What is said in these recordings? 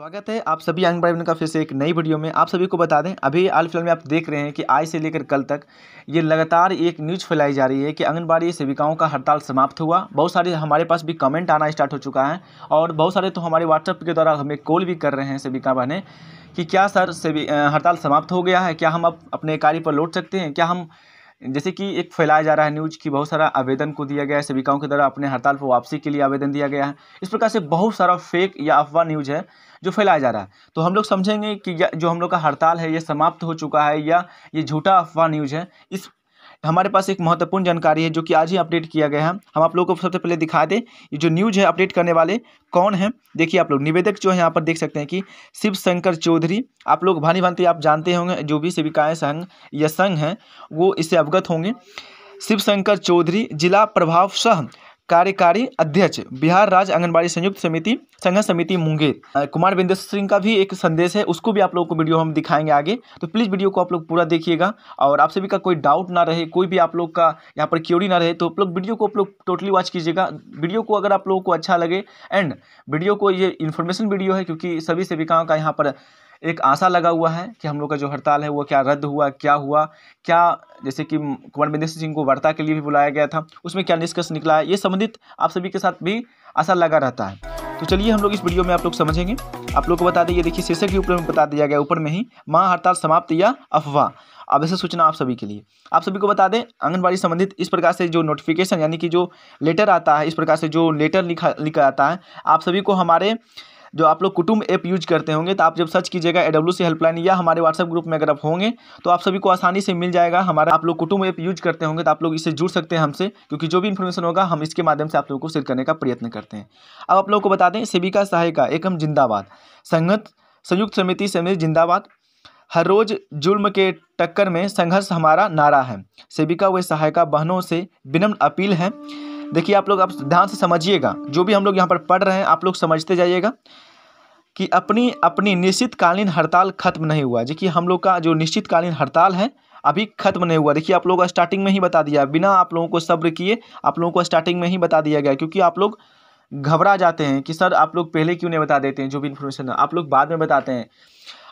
स्वागत है आप सभी यंग ब्राइवन का फिर से एक नई वीडियो में आप सभी को बता दें अभी हाल फिलहाल में आप देख रहे हैं कि आज से लेकर कल तक ये लगातार एक न्यूज फैलाई जा रही है कि आंगनबाड़ी सेविकाओं का हड़ताल समाप्त हुआ बहुत सारे हमारे पास भी कमेंट आना स्टार्ट हो चुका है और बहुत सारे तो हमारे व्हाट्सअप के द्वारा हमें कॉल भी कर रहे हैं सेविका बहने कि क्या सर सेवी हड़ताल समाप्त हो गया है क्या हम अब अपने कार्य पर लौट सकते हैं क्या हम जैसे कि एक फैलाया जा रहा है न्यूज की बहुत सारा आवेदन को दिया गया है सेविकाओं के द्वारा अपने हड़ताल पर वापसी के लिए आवेदन दिया गया है इस प्रकार से बहुत सारा फेक या अफवाह न्यूज है जो फैलाया जा रहा है तो हम लोग समझेंगे कि जो हम लोग का हड़ताल है ये समाप्त हो चुका है या ये झूठा अफवाह न्यूज है इस हमारे पास एक महत्वपूर्ण जानकारी है जो कि आज ही अपडेट किया गया है हम आप लोगों को सबसे पहले दिखा दें जो न्यूज़ है अपडेट करने वाले कौन है देखिए आप लोग निवेदक जो है यहाँ पर देख सकते हैं कि शिव शंकर चौधरी आप लोग भानी भांति आप जानते होंगे जो भी सेविकाएँ संघ या संघ हैं वो इससे अवगत होंगे शिव शंकर चौधरी जिला प्रभाव सह कार्यकारी अध्यक्ष बिहार राज्य आंगनबाड़ी संयुक्त समिति संघ समिति मुंगेर कुमार बिंदेश सिंह का भी एक संदेश है उसको भी आप लोगों को वीडियो हम दिखाएंगे आगे तो प्लीज़ वीडियो को आप लोग पूरा देखिएगा और आप सभी का कोई डाउट ना रहे कोई भी आप लोग का यहाँ पर क्योरी ना रहे तो आप लोग वीडियो को आप लोग टोटली वॉच कीजिएगा वीडियो को अगर आप लोगों को अच्छा लगे एंड वीडियो को ये इन्फॉर्मेशन वीडियो है क्योंकि सभी सेविकाओं का यहाँ पर एक आशा लगा हुआ है कि हम लोग का जो हड़ताल है वो क्या रद्द हुआ क्या हुआ क्या जैसे कि कुंवर बिंदेश सिंह को वार्ता के लिए भी बुलाया गया था उसमें क्या निष्कर्ष निकला है ये संबंधित आप सभी के साथ भी आशा लगा रहता है तो चलिए हम लोग इस वीडियो में आप लोग समझेंगे आप लोग को बता दें ये देखिए शीर्षक के ऊपर में बता दिया गया ऊपर में ही माँ हड़ताल समाप्त या अफवाह अब ऐसे सूचना आप सभी के लिए आप सभी को बता दें आंगनबाड़ी संबंधित इस प्रकार से जो नोटिफिकेशन यानी कि जो लेटर आता है इस प्रकार से जो लेटर लिखा लिखा आता है आप सभी को हमारे जो आप लोग कुटुम्ब ऐप यूज करते होंगे तो आप जब सर्च कीजिएगा ए डब्ल्यू सी हेल्पलाइन या हमारे व्हाट्सएप ग्रुप में अगर आप होंगे तो आप सभी को आसानी से मिल जाएगा हमारा आप लोग कुटुम्ब ऐप यूज करते होंगे तो आप लोग इससे जुड़ सकते हैं हमसे क्योंकि जो भी इन्फॉर्मेशन होगा हम इसके माध्यम से आप लोगों को शेयर करने का प्रयत्न करते हैं अब आप लोगों को बता दें सेविका सहायिका एकम जिंदाबाद संगत संयुक्त समिति समिति जिंदाबाद हर रोज जुल्म के टक्कर में संघर्ष हमारा नारा है सेविका व सहायिका बहनों से विनम्र अपील है देखिए आप लोग आप ध्यान से समझिएगा जो भी हम लोग यहाँ पर पढ़ रहे हैं आप लोग समझते जाइएगा कि अपनी अपनी निश्चितकालीन हड़ताल खत्म नहीं हुआ देखिए हम लोग का जो निश्चितकालीन हड़ताल है अभी खत्म नहीं हुआ देखिए आप लोग स्टार्टिंग में ही बता दिया बिना आप लोगों को सब्र किए आप लोगों को स्टार्टिंग में ही बता दिया गया क्योंकि आप लोग घबरा जाते हैं कि सर आप लोग पहले क्यों नहीं बता देते हैं जो भी इन्फॉर्मेशन है आप लोग बाद में बताते हैं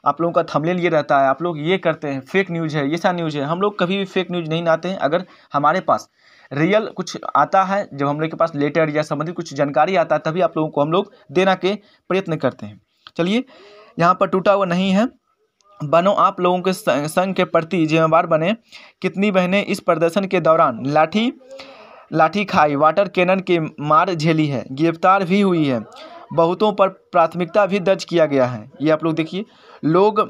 आप लोगों का थमलेन ये रहता है आप लोग ये करते हैं फेक न्यूज़ है ये सा न्यूज़ है हम लोग कभी भी फेक न्यूज़ नहीं आते हैं अगर हमारे पास रियल कुछ आता है जब हम लोग के पास लेटर या संबंधित कुछ जानकारी आता है तभी आप लोगों को हम लोग देना के प्रयत्न करते हैं चलिए यहाँ पर टूटा हुआ नहीं है बनो आप लोगों के संघ के प्रति जिम्मेवार बने कितनी बहनें इस प्रदर्शन के दौरान लाठी लाठी खाई वाटर कैनन के मार झेली है गिरफ्तार भी हुई है बहुतों पर प्राथमिकता भी दर्ज किया गया है ये आप लोग देखिए लोग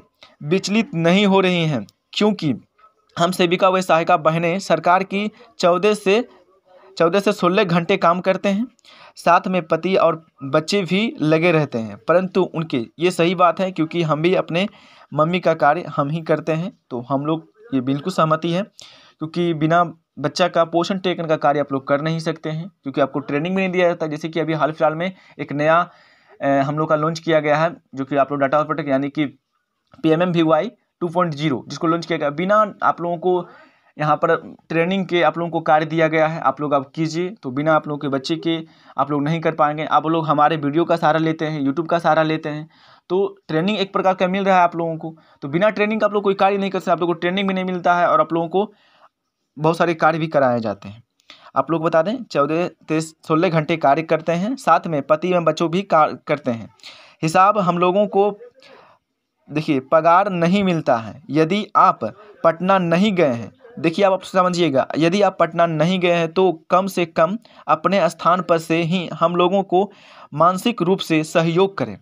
विचलित नहीं हो रहे हैं क्योंकि हम सेविका व सहायिका बहनें सरकार की चौदह से चौदह से सोलह घंटे काम करते हैं साथ में पति और बच्चे भी लगे रहते हैं परंतु उनके ये सही बात है क्योंकि हम भी अपने मम्मी का कार्य हम ही करते हैं तो हम लोग ये बिल्कुल सहमति है क्योंकि बिना बच्चा का पोषण टेकन का कार्य आप लोग कर नहीं सकते हैं क्योंकि आपको ट्रेनिंग भी नहीं दिया जाता जैसे कि अभी हाल फिलहाल में एक नया हम लोग का लॉन्च किया गया है जो कि आप लोग डाटा ऑपरेटर यानी कि P M M V Y two point zero जिसको लॉन्च किया गया बिना आप लोगों को यहाँ पर ट्रेनिंग के आप लोगों को कार्य दिया गया है आप लोग अब कीजिए तो बिना आप लोगों के बच्चे के आप लोग नहीं कर पाएंगे आप लोग हमारे वीडियो का सहारा लेते हैं यूट्यूब का सहारा लेते हैं तो ट्रेनिंग एक प्रकार का मिल रहा है आप लोगों को तो बिना ट्रेनिंग का आप लोग कोई कार्य नहीं कर सकते आप लोग को ट्रेनिंग भी नहीं मिलता है और आप लोगों को बहुत सारे कार्य भी कराए जाते हैं आप लोग बता दें चौदह तेईस सोलह घंटे कार्य करते हैं साथ में पति एवं बच्चों भी कार्य करते हैं हिसाब हम लोगों को देखिए पगार नहीं मिलता है यदि आप पटना नहीं गए हैं देखिए आप समझिएगा यदि आप पटना नहीं गए हैं तो कम से कम अपने स्थान पर से ही हम लोगों को मानसिक रूप से सहयोग करें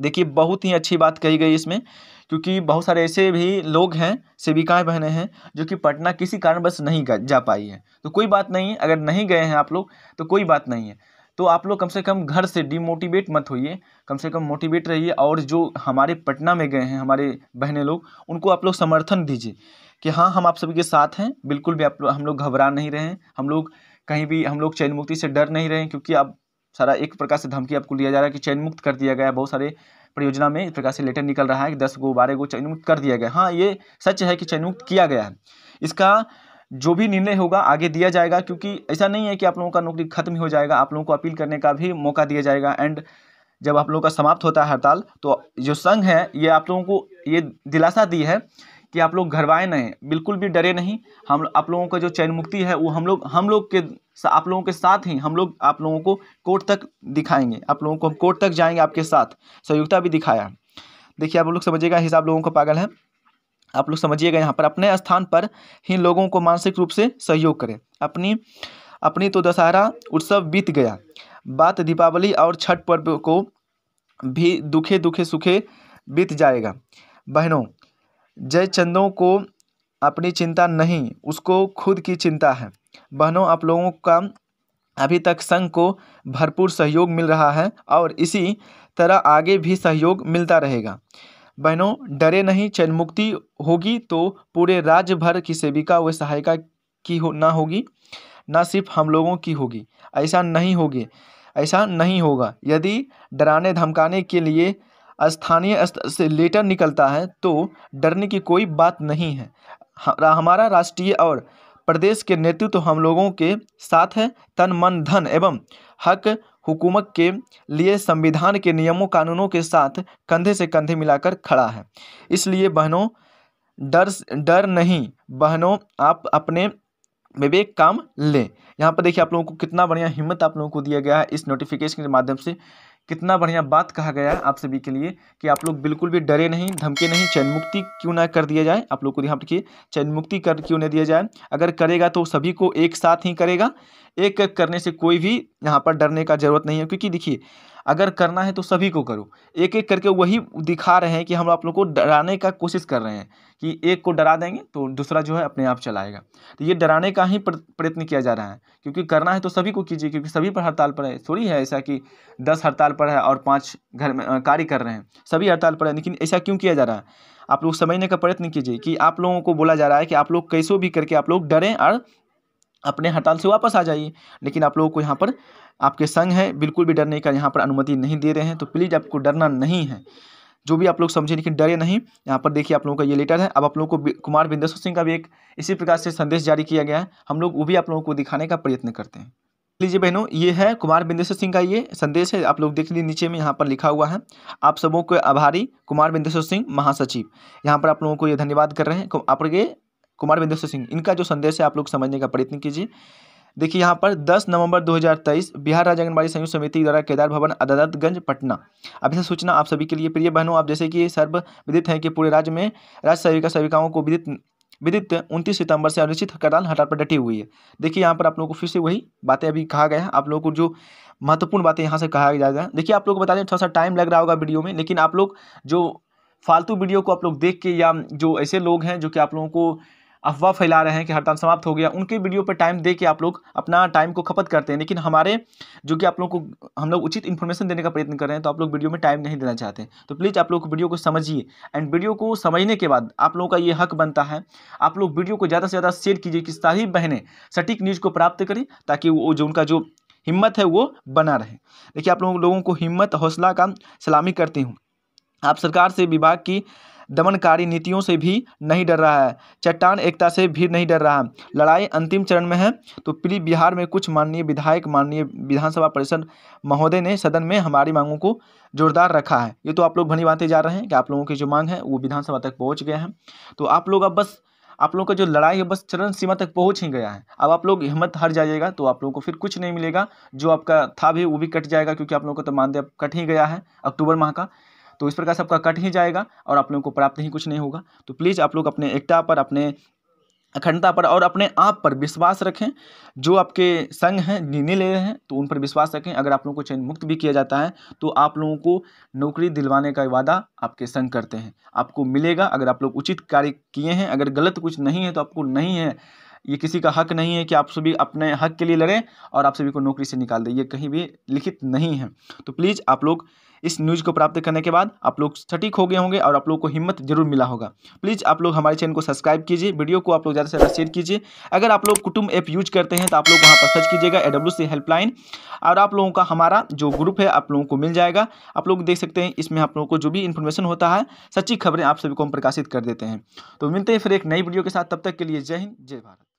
देखिए बहुत ही अच्छी बात कही गई इसमें क्योंकि बहुत सारे ऐसे भी लोग हैं सेविकाएं बहनें हैं जो कि पटना किसी कारणवश नहीं जा पाई है तो कोई बात नहीं अगर नहीं गए हैं आप लोग तो कोई बात नहीं है तो आप लोग कम से कम घर से डिमोटिवेट मत होइए कम से कम मोटिवेट रहिए और जो हमारे पटना में गए हैं हमारे बहने लोग उनको आप लोग समर्थन दीजिए कि हाँ हम आप सभी के साथ हैं बिल्कुल भी आप लोग हम लोग घबरा नहीं रहे हैं हम लोग कहीं भी हम लोग चैन मुक्ति से डर नहीं रहे हैं क्योंकि आप सारा एक प्रकार से धमकी आपको लिया जा रहा है कि चैन मुक्त कर दिया गया बहुत सारे परियोजना में इस प्रकार से लेटर निकल रहा है कि दस गो बारह गो चयन मुक्त कर दिया गया हाँ ये सच है कि चयन मुक्त किया गया है इसका जो भी निर्णय होगा आगे दिया जाएगा क्योंकि ऐसा नहीं है कि आप लोगों का नौकरी खत्म हो जाएगा आप लोगों को अपील करने का भी मौका दिया जाएगा एंड जब आप लोगों का समाप्त होता है हड़ताल तो जो संघ है ये आप लोगों को ये दिलासा दी है कि आप लोग घरवाए नहीं बिल्कुल भी डरे नहीं हम आप लोगों का जो चयन मुक्ति है वो हम लोग हम लोग के आप लोगों के साथ ही हम लोग आप लोगों को कोर्ट तक दिखाएंगे आप लोगों को हम कोर्ट तक जाएंगे आपके साथ सहयोगिता भी दिखाया देखिए आप लोग समझिएगा हिसाब लोगों का पागल है आप लोग समझिएगा यहाँ पर अपने स्थान पर ही लोगों को मानसिक रूप से सहयोग करें अपनी अपनी तो दशहरा उत्सव बीत गया बात दीपावली और छठ पर्व को भी दुखे दुखे सुखे बीत जाएगा बहनों जय चंदों को अपनी चिंता नहीं उसको खुद की चिंता है बहनों आप लोगों का अभी तक संघ को भरपूर सहयोग मिल रहा है और इसी तरह आगे भी सहयोग मिलता रहेगा बहनों डरे नहीं चयनमुक्ति होगी तो पूरे राज्य भर की सेविका व सहायिका की हो ना होगी ना सिर्फ हम लोगों की होगी ऐसा नहीं होगी ऐसा नहीं होगा यदि डराने धमकाने के लिए स्थानीय स्तर से लेटर निकलता है तो डरने की कोई बात नहीं है हमारा राष्ट्रीय और प्रदेश के नेतृत्व तो हम लोगों के साथ है तन मन धन एवं हक हुकूमत के लिए संविधान के नियमों कानूनों के साथ कंधे से कंधे मिलाकर खड़ा है इसलिए बहनों डर डर नहीं बहनों आप अपने विवेक काम लें यहाँ पर देखिए आप लोगों को कितना बढ़िया हिम्मत आप लोगों को दिया गया है इस नोटिफिकेशन के माध्यम से कितना बढ़िया बात कहा गया है आप सभी के लिए कि आप लोग बिल्कुल भी डरे नहीं धमके नहीं चयन मुक्ति क्यों ना कर दिया जाए आप लोग को यहाँ देखिए चयन मुक्ति कर क्यों ना दिया जाए अगर करेगा तो सभी को एक साथ ही करेगा एक करने से कोई भी यहाँ पर डरने का जरूरत नहीं है क्योंकि देखिए अगर करना है तो सभी को करो एक एक करके वही दिखा रहे हैं कि हम आप लोग को डराने का कोशिश कर रहे हैं कि एक को डरा देंगे तो दूसरा जो है अपने आप चलाएगा तो ये डराने का ही प्रयत्न किया जा रहा है क्योंकि करना है तो सभी को कीजिए क्योंकि सभी पर हड़ताल पर है थोड़ी है ऐसा कि दस हड़ताल पर है और पाँच घर में कार्य कर रहे हैं सभी हड़ताल पर है लेकिन ऐसा क्यों किया जा रहा है आप लोग समझने का प्रयत्न कीजिए कि आप लोगों को बोला जा रहा है कि आप लोग कैसे भी करके आप लोग डरें और अपने हड़ताल से वापस आ जाइए लेकिन आप लोगों को यहाँ पर आपके संग है बिल्कुल भी डरने का यहाँ पर अनुमति नहीं दे रहे हैं तो प्लीज़ आपको डरना नहीं है जो भी आप लोग समझे लेकिन डरे नहीं यहाँ पर देखिए आप लोगों का ये लेटर है अब आप लोगों को कुमार बिंदेश्वर सिंह का भी एक इसी प्रकार से संदेश जारी किया गया है हम लोग वो भी आप लोगों को दिखाने का प्रयत्न करते हैं लीजिए बहनों ये है कुमार बिंदेश्वर सिंह का ये संदेश है आप लोग देख लीजिए नीचे में यहाँ पर लिखा हुआ है आप सबों के आभारी कुमार बिंदेश्वर सिंह महासचिव यहाँ पर आप लोगों को ये धन्यवाद कर रहे हैं आपके कुमार बिंदेश्वर सिंह इनका जो संदेश है आप लोग समझने का प्रयत्न कीजिए देखिए यहाँ पर 10 नवंबर 2023 बिहार राज्य आंगनबाड़ी संयुक्त समिति द्वारा केदार भवन अदालतगंज पटना अभी से सूचना आप सभी के लिए प्रिय बहनों आप जैसे कि सर्व विदित हैं कि पूरे राज्य में राज्य सेविका सेविकाओं को विदित विदित उनतीस सितंबर से अनिश्चित हड़ताल हड़ताल पर डटी हुई है देखिए यहाँ पर आप लोगों को फिर से वही बातें अभी कहा गया है आप लोगों को जो महत्वपूर्ण बातें यहाँ से कहा जा रहा है देखिए आप लोग बता दें थोड़ा सा टाइम लग रहा होगा वीडियो में लेकिन आप लोग जो फालतू वीडियो को आप लोग देख के या जो ऐसे लोग हैं जो कि आप लोगों को अफवाह फैला रहे हैं कि हड़ताल समाप्त हो गया उनके वीडियो पर टाइम दे के आप लोग अपना टाइम को खपत करते हैं लेकिन हमारे जो कि आप लोग को हम लोग उचित इन्फॉर्मेशन देने का प्रयत्न कर रहे हैं तो आप लोग वीडियो में टाइम नहीं देना चाहते तो प्लीज़ आप लोग वीडियो को समझिए एंड वीडियो को समझने के बाद आप लोगों का ये हक बनता है आप लोग वीडियो को ज़्यादा से ज़्यादा शेयर कीजिए कि सारी बहनें सटीक न्यूज़ को प्राप्त करें ताकि वो जो उनका जो हिम्मत है वो बना रहे देखिए आप लोगों लोगों को हिम्मत हौसला का सलामी करती हूँ आप सरकार से विभाग की दमनकारी नीतियों से भी नहीं डर रहा है चट्टान एकता से भी नहीं डर रहा लड़ाई अंतिम चरण में है तो प्री बिहार में कुछ माननीय विधायक माननीय विधानसभा परिषद महोदय ने सदन में हमारी मांगों को जोरदार रखा है ये तो आप लोग भनी बातें जा रहे हैं कि आप लोगों की जो मांग है वो विधानसभा तक पहुँच गए हैं तो आप लोग अब बस आप लोगों का जो लड़ाई है बस चरण सीमा तक पहुंच ही गया है अब आप लोग हिम्मत हार जाइएगा तो आप लोगों को फिर कुछ नहीं मिलेगा जो आपका था भी वो भी कट जाएगा क्योंकि आप लोगों का तो मानदेय कट ही गया है अक्टूबर माह का तो इस प्रकार सबका कट ही जाएगा और आप लोगों को प्राप्त ही कुछ नहीं होगा तो प्लीज़ आप लोग अपने एकता पर अपने अखंडता पर और अपने आप पर विश्वास रखें जो आपके संग हैं निर्णय ले रहे हैं तो उन पर विश्वास रखें अगर आप लोगों को चयन मुक्त भी किया जाता है तो आप लोगों को नौकरी दिलवाने का वादा आपके संग करते हैं आपको मिलेगा अगर आप लोग उचित कार्य किए हैं अगर गलत कुछ नहीं है तो आपको नहीं है ये किसी का हक नहीं है कि आप सभी अपने हक के लिए लड़ें और आप सभी को नौकरी से निकाल दें ये कहीं भी लिखित नहीं है तो प्लीज़ आप लोग इस न्यूज़ को प्राप्त करने के बाद आप लोग सटीक हो गए होंगे और आप लोग को हिम्मत जरूर मिला होगा प्लीज़ आप लोग हमारे चैनल को सब्सक्राइब कीजिए वीडियो को आप लोग ज़्यादा से ज़्यादा शेयर कीजिए अगर आप लोग कुटुम ऐप यूज करते हैं तो आप लोग वहाँ पर सर्च कीजिएगा ए सी हेल्पलाइन और आप लोगों का हमारा जो ग्रुप है आप लोगों को मिल जाएगा आप लोग देख सकते हैं इसमें आप लोगों को जो भी इन्फॉर्मेशन होता है सच्ची खबरें आप सभी को हम प्रकाशित कर देते हैं तो मिलते हैं फिर एक नई वीडियो के साथ तब तक के लिए जय हिंद जय भारत